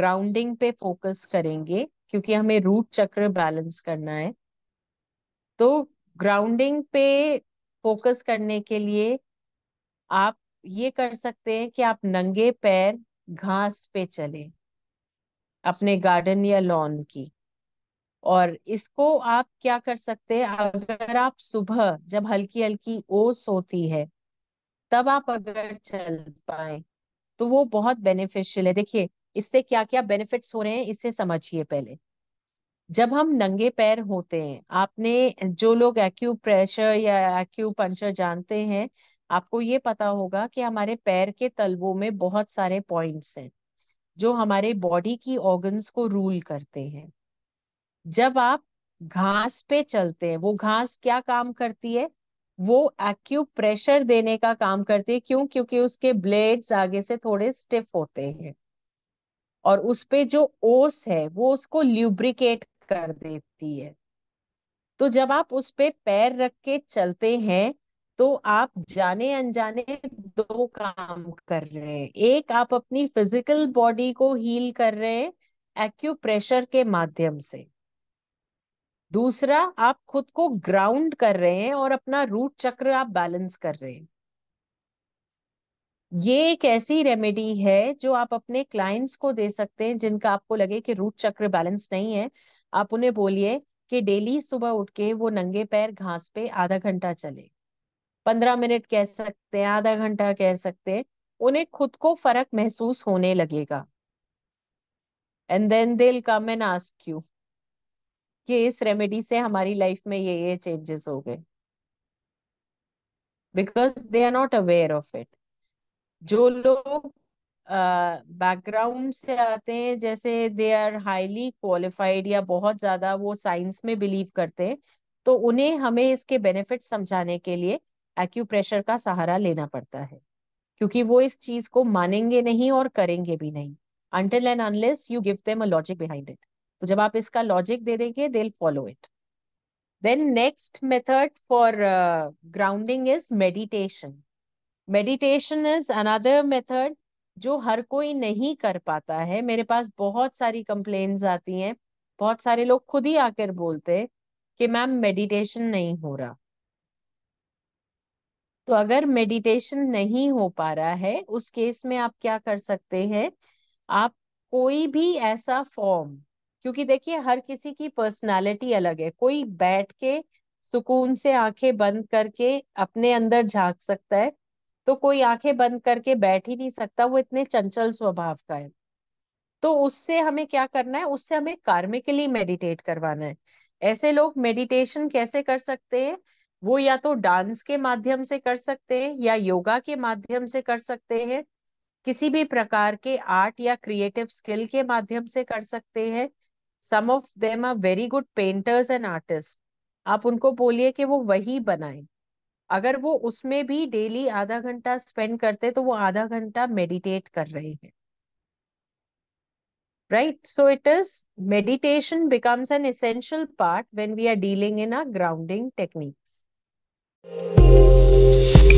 grounding पे focus करेंगे क्योंकि हमें रूट चक्र बैलेंस करना है तो ग्राउंडिंग पे फोकस करने के लिए आप ये कर सकते हैं कि आप नंगे पैर घास पे चले अपने गार्डन या लॉन की और इसको आप क्या कर सकते हैं अगर आप सुबह जब हल्की हल्की ओस होती है तब आप अगर चल पाए तो वो बहुत बेनिफिशियल है देखिए इससे क्या क्या बेनिफिट्स हो रहे हैं इसे समझिए पहले जब हम नंगे पैर होते हैं आपने जो लोग एक्यू प्रेशर या एक्यू पंचर जानते हैं आपको ये पता होगा कि हमारे पैर के तलवों में बहुत सारे पॉइंट्स हैं जो हमारे बॉडी की ऑर्गन्स को रूल करते हैं जब आप घास पे चलते हैं वो घास क्या काम करती है वो एक्यू प्रेशर देने का काम करती है क्यों क्योंकि उसके ब्लेड्स आगे से थोड़े स्टिफ होते हैं और उस पे जो ओस है वो उसको ल्यूब्रिकेट कर देती है तो जब आप उस पे पैर रख के चलते हैं तो आप जाने अनजाने दो काम कर रहे हैं एक आप अपनी फिजिकल बॉडी को हील कर रहे हैं एक्यूप्रेशर के माध्यम से दूसरा आप खुद को ग्राउंड कर रहे हैं और अपना रूट चक्र आप बैलेंस कर रहे हैं ये एक ऐसी रेमेडी है जो आप अपने क्लाइंट्स को दे सकते हैं जिनका आपको लगे कि रूट चक्र बैलेंस नहीं है आप उन्हें बोलिए कि डेली सुबह उठ के वो नंगे पैर घास पे आधा घंटा चले पंद्रह मिनट कह सकते हैं आधा घंटा कह सकते हैं उन्हें खुद को फर्क महसूस होने लगेगा एंड देन दिल कम एंड आस्क यू कि इस रेमेडी से हमारी लाइफ में ये ये चेंजेस हो गए because they are not aware of it जो लोग बैकग्राउंड से आते हैं जैसे दे आर हाईली क्वालिफाइड या बहुत ज्यादा वो साइंस में बिलीव करते हैं तो उन्हें हमें इसके बेनिफिट समझाने के लिए एक्यूप्रेशर का सहारा लेना पड़ता है क्योंकि वो इस चीज को मानेंगे नहीं और करेंगे भी नहीं until and unless you give them a logic behind it तो जब आप इसका लॉजिक दे देंगे they follow it then next method for grounding is meditation meditation is another method जो हर कोई नहीं कर पाता है मेरे पास बहुत सारी कंप्लेन्स आती हैं बहुत सारे लोग खुद ही आकर बोलते कि मैम मेडिटेशन नहीं हो रहा तो अगर मेडिटेशन नहीं हो पा रहा है उस केस में आप क्या कर सकते हैं आप कोई भी ऐसा फॉर्म क्योंकि देखिए हर किसी की पर्सनालिटी अलग है कोई बैठ के सुकून से आंखें बंद करके अपने अंदर झांक सकता है तो कोई आंखें बंद करके बैठ ही नहीं सकता वो इतने चंचल स्वभाव का है तो उससे हमें क्या करना है उससे हमें कार्मिकली मेडिटेट करवाना है ऐसे लोग मेडिटेशन कैसे कर सकते हैं वो या तो डांस के माध्यम से कर सकते हैं या योगा के माध्यम से कर सकते हैं किसी भी प्रकार के आर्ट या क्रिएटिव स्किल के माध्यम से कर सकते हैं some of them are very good painters and artist आप उनको बोलिए कि वो वही बनाए अगर वो उसमें भी डेली आधा घंटा स्पेंड करते तो वो आधा घंटा मेडिटेट कर रहे हैं right so it is meditation becomes an essential part when we are dealing in a grounding technique